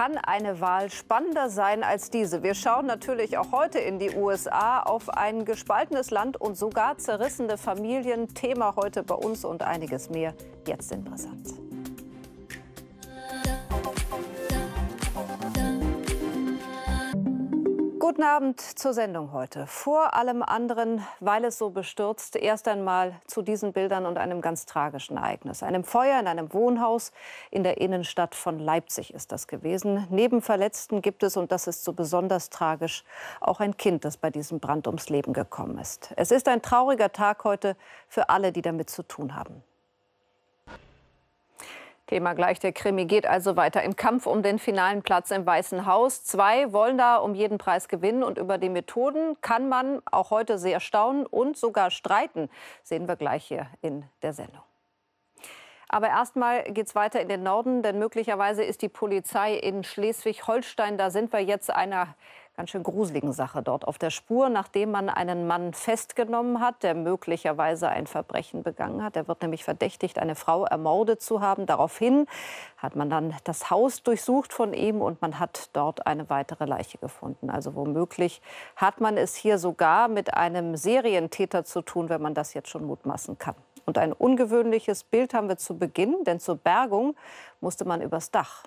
kann eine Wahl spannender sein als diese? Wir schauen natürlich auch heute in die USA auf ein gespaltenes Land und sogar zerrissene Familien. Thema heute bei uns und einiges mehr jetzt in Brisant. Guten Abend zur Sendung heute. Vor allem anderen, weil es so bestürzt, erst einmal zu diesen Bildern und einem ganz tragischen Ereignis. Einem Feuer in einem Wohnhaus in der Innenstadt von Leipzig ist das gewesen. Neben Verletzten gibt es, und das ist so besonders tragisch, auch ein Kind, das bei diesem Brand ums Leben gekommen ist. Es ist ein trauriger Tag heute für alle, die damit zu tun haben. Thema gleich. Der Krimi geht also weiter im Kampf um den finalen Platz im Weißen Haus. Zwei wollen da um jeden Preis gewinnen und über die Methoden kann man auch heute sehr staunen und sogar streiten. Sehen wir gleich hier in der Sendung. Aber erstmal geht es weiter in den Norden, denn möglicherweise ist die Polizei in Schleswig-Holstein, da sind wir jetzt einer ganz schön gruseligen Sache dort auf der Spur, nachdem man einen Mann festgenommen hat, der möglicherweise ein Verbrechen begangen hat. Er wird nämlich verdächtigt, eine Frau ermordet zu haben. Daraufhin hat man dann das Haus durchsucht von ihm und man hat dort eine weitere Leiche gefunden. Also womöglich hat man es hier sogar mit einem Serientäter zu tun, wenn man das jetzt schon mutmaßen kann. Und ein ungewöhnliches Bild haben wir zu Beginn, denn zur Bergung musste man übers Dach.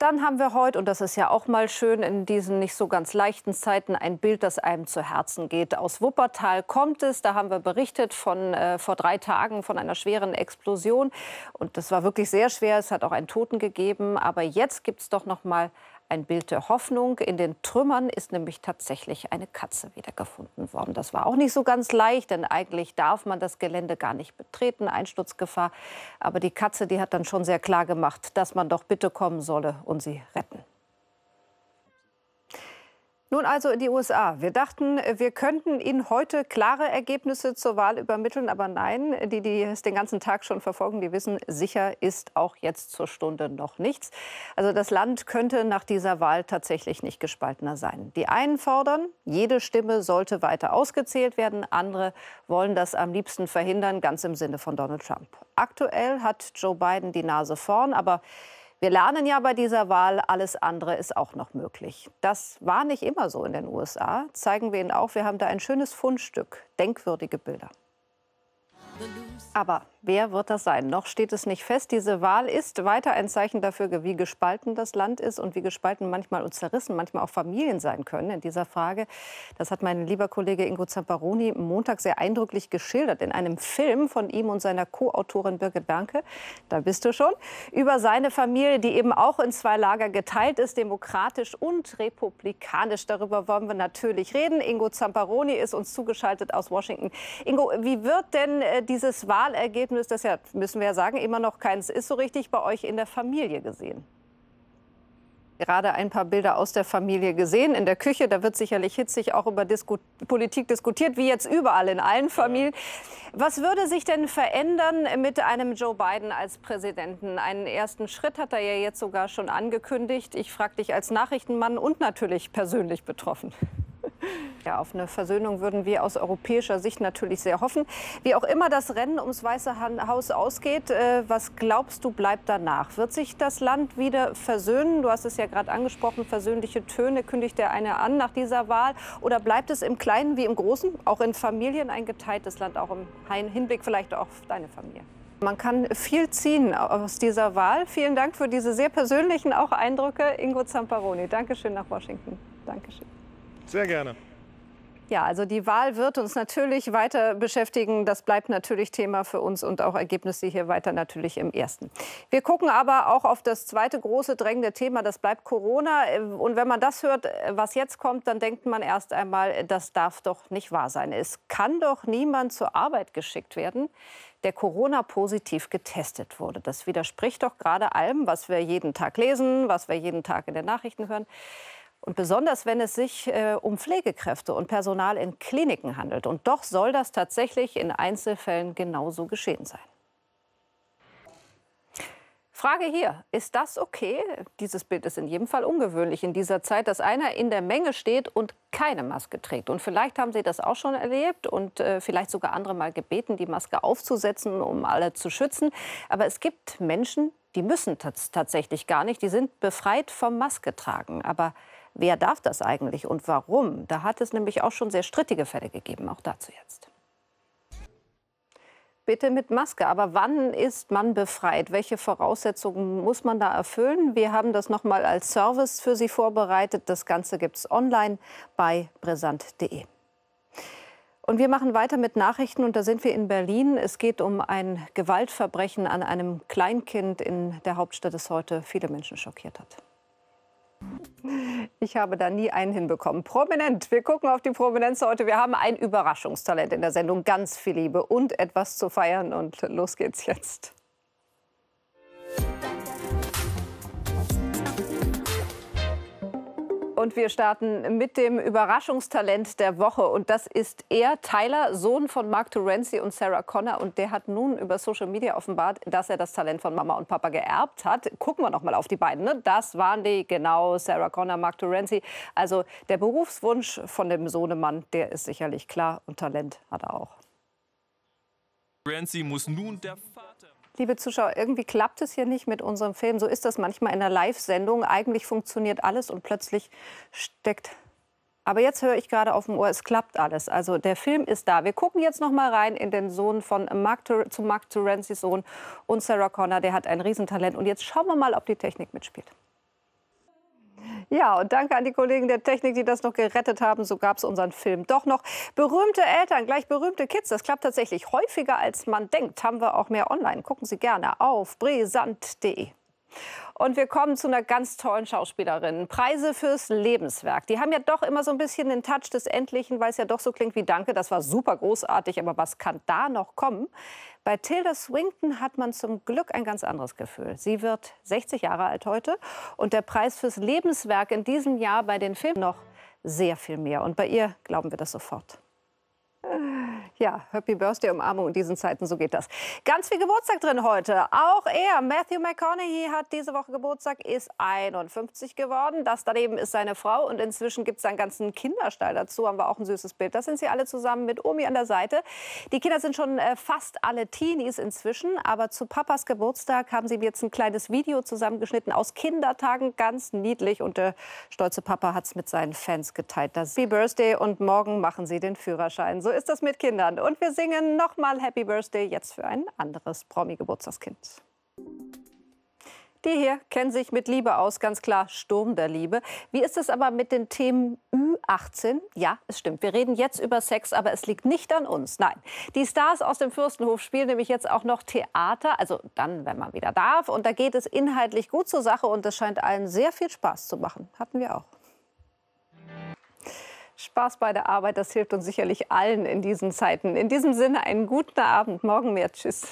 Dann haben wir heute, und das ist ja auch mal schön in diesen nicht so ganz leichten Zeiten, ein Bild, das einem zu Herzen geht. Aus Wuppertal kommt es. Da haben wir berichtet von äh, vor drei Tagen von einer schweren Explosion. Und das war wirklich sehr schwer. Es hat auch einen Toten gegeben. Aber jetzt gibt es doch noch mal ein Bild der Hoffnung. In den Trümmern ist nämlich tatsächlich eine Katze wiedergefunden worden. Das war auch nicht so ganz leicht, denn eigentlich darf man das Gelände gar nicht betreten, Einsturzgefahr. Aber die Katze, die hat dann schon sehr klar gemacht, dass man doch bitte kommen solle und sie retten. Nun also in die USA. Wir dachten, wir könnten Ihnen heute klare Ergebnisse zur Wahl übermitteln, aber nein, die, die es den ganzen Tag schon verfolgen, die wissen, sicher ist auch jetzt zur Stunde noch nichts. Also das Land könnte nach dieser Wahl tatsächlich nicht gespaltener sein. Die einen fordern, jede Stimme sollte weiter ausgezählt werden, andere wollen das am liebsten verhindern, ganz im Sinne von Donald Trump. Aktuell hat Joe Biden die Nase vorn, aber wir lernen ja bei dieser Wahl, alles andere ist auch noch möglich. Das war nicht immer so in den USA. Zeigen wir Ihnen auch, wir haben da ein schönes Fundstück, denkwürdige Bilder. Aber Wer wird das sein? Noch steht es nicht fest. Diese Wahl ist weiter ein Zeichen dafür, wie gespalten das Land ist und wie gespalten manchmal und zerrissen manchmal auch Familien sein können in dieser Frage. Das hat mein lieber Kollege Ingo Zamparoni Montag sehr eindrücklich geschildert in einem Film von ihm und seiner Co-Autorin Birgit Bernke. Da bist du schon. Über seine Familie, die eben auch in zwei Lager geteilt ist, demokratisch und republikanisch. Darüber wollen wir natürlich reden. Ingo Zamparoni ist uns zugeschaltet aus Washington. Ingo, wie wird denn äh, dieses Wahlergebnis Ergebnis, deshalb müssen wir ja sagen, immer noch keins ist so richtig bei euch in der Familie gesehen. Gerade ein paar Bilder aus der Familie gesehen in der Küche. Da wird sicherlich hitzig auch über Disku Politik diskutiert, wie jetzt überall in allen Familien. Was würde sich denn verändern mit einem Joe Biden als Präsidenten? Einen ersten Schritt hat er ja jetzt sogar schon angekündigt. Ich frage dich als Nachrichtenmann und natürlich persönlich betroffen. Ja, auf eine Versöhnung würden wir aus europäischer Sicht natürlich sehr hoffen. Wie auch immer das Rennen ums Weiße Haus ausgeht, äh, was glaubst du bleibt danach? Wird sich das Land wieder versöhnen? Du hast es ja gerade angesprochen, versöhnliche Töne kündigt der eine an nach dieser Wahl. Oder bleibt es im Kleinen wie im Großen, auch in Familien ein geteiltes Land, auch im Hinblick vielleicht auf deine Familie? Man kann viel ziehen aus dieser Wahl. Vielen Dank für diese sehr persönlichen auch Eindrücke, Ingo Zamparoni. Dankeschön nach Washington. Dankeschön. Sehr gerne. Ja, also die Wahl wird uns natürlich weiter beschäftigen. Das bleibt natürlich Thema für uns und auch Ergebnisse hier weiter natürlich im ersten. Wir gucken aber auch auf das zweite große drängende Thema, das bleibt Corona. Und wenn man das hört, was jetzt kommt, dann denkt man erst einmal, das darf doch nicht wahr sein. Es kann doch niemand zur Arbeit geschickt werden, der Corona positiv getestet wurde. Das widerspricht doch gerade allem, was wir jeden Tag lesen, was wir jeden Tag in den Nachrichten hören. Und besonders, wenn es sich äh, um Pflegekräfte und Personal in Kliniken handelt. Und doch soll das tatsächlich in Einzelfällen genauso geschehen sein. Frage hier, ist das okay? Dieses Bild ist in jedem Fall ungewöhnlich in dieser Zeit, dass einer in der Menge steht und keine Maske trägt. Und vielleicht haben Sie das auch schon erlebt und äh, vielleicht sogar andere mal gebeten, die Maske aufzusetzen, um alle zu schützen. Aber es gibt Menschen, die müssen tatsächlich gar nicht. Die sind befreit vom Masketragen. Aber wer darf das eigentlich und warum. Da hat es nämlich auch schon sehr strittige Fälle gegeben, auch dazu jetzt. Bitte mit Maske. Aber wann ist man befreit? Welche Voraussetzungen muss man da erfüllen? Wir haben das nochmal als Service für Sie vorbereitet. Das Ganze gibt es online bei brisant.de. Und wir machen weiter mit Nachrichten und da sind wir in Berlin. Es geht um ein Gewaltverbrechen an einem Kleinkind in der Hauptstadt, das heute viele Menschen schockiert hat. Ich habe da nie einen hinbekommen. Prominent. Wir gucken auf die Prominenz heute. Wir haben ein Überraschungstalent in der Sendung. Ganz viel Liebe und etwas zu feiern. Und los geht's jetzt. Und wir starten mit dem Überraschungstalent der Woche. Und das ist er, Tyler, Sohn von Mark Terenzi und Sarah Connor. Und der hat nun über Social Media offenbart, dass er das Talent von Mama und Papa geerbt hat. Gucken wir noch mal auf die beiden. Ne? Das waren die, genau, Sarah Connor, Mark Terenzi. Also der Berufswunsch von dem Sohnemann, der ist sicherlich klar. Und Talent hat er auch. Terenzi muss nun der liebe Zuschauer, irgendwie klappt es hier nicht mit unserem Film. So ist das manchmal in einer Live-Sendung. Eigentlich funktioniert alles und plötzlich steckt. Aber jetzt höre ich gerade auf dem Ohr, es klappt alles. Also der Film ist da. Wir gucken jetzt noch mal rein in den Sohn von Mark zu Mark Turensis Sohn und Sarah Connor. Der hat ein Riesentalent. Und jetzt schauen wir mal, ob die Technik mitspielt. Ja, und danke an die Kollegen der Technik, die das noch gerettet haben. So gab es unseren Film doch noch. Berühmte Eltern, gleich berühmte Kids. Das klappt tatsächlich häufiger, als man denkt. Haben wir auch mehr online. Gucken Sie gerne auf brisant.de. Und wir kommen zu einer ganz tollen Schauspielerin. Preise fürs Lebenswerk. Die haben ja doch immer so ein bisschen den Touch des Endlichen, weil es ja doch so klingt wie Danke. Das war super großartig, aber was kann da noch kommen? Bei Tilda Swinton hat man zum Glück ein ganz anderes Gefühl. Sie wird 60 Jahre alt heute und der Preis fürs Lebenswerk in diesem Jahr bei den Filmen noch sehr viel mehr. Und bei ihr glauben wir das sofort. Ja, Happy Birthday, Umarmung in diesen Zeiten, so geht das. Ganz viel Geburtstag drin heute. Auch er, Matthew McConaughey, hat diese Woche Geburtstag, ist 51 geworden. Das daneben ist seine Frau und inzwischen gibt es einen ganzen Kinderstall dazu, haben wir auch ein süßes Bild. Das sind sie alle zusammen mit Omi an der Seite. Die Kinder sind schon äh, fast alle Teenies inzwischen, aber zu Papas Geburtstag haben sie jetzt ein kleines Video zusammengeschnitten aus Kindertagen, ganz niedlich. Und der äh, stolze Papa hat es mit seinen Fans geteilt. Das Happy Birthday und morgen machen sie den Führerschein. So ist das mit Kindern. Deutschland. Und wir singen nochmal Happy Birthday jetzt für ein anderes Promi-Geburtstagskind. Die hier kennen sich mit Liebe aus, ganz klar Sturm der Liebe. Wie ist es aber mit den Themen Ü18? Ja, es stimmt. Wir reden jetzt über Sex, aber es liegt nicht an uns. Nein, die Stars aus dem Fürstenhof spielen nämlich jetzt auch noch Theater, also dann, wenn man wieder darf. Und da geht es inhaltlich gut zur Sache und es scheint allen sehr viel Spaß zu machen. Hatten wir auch. Spaß bei der Arbeit. Das hilft uns sicherlich allen in diesen Zeiten. In diesem Sinne einen guten Abend. Morgen mehr. Tschüss.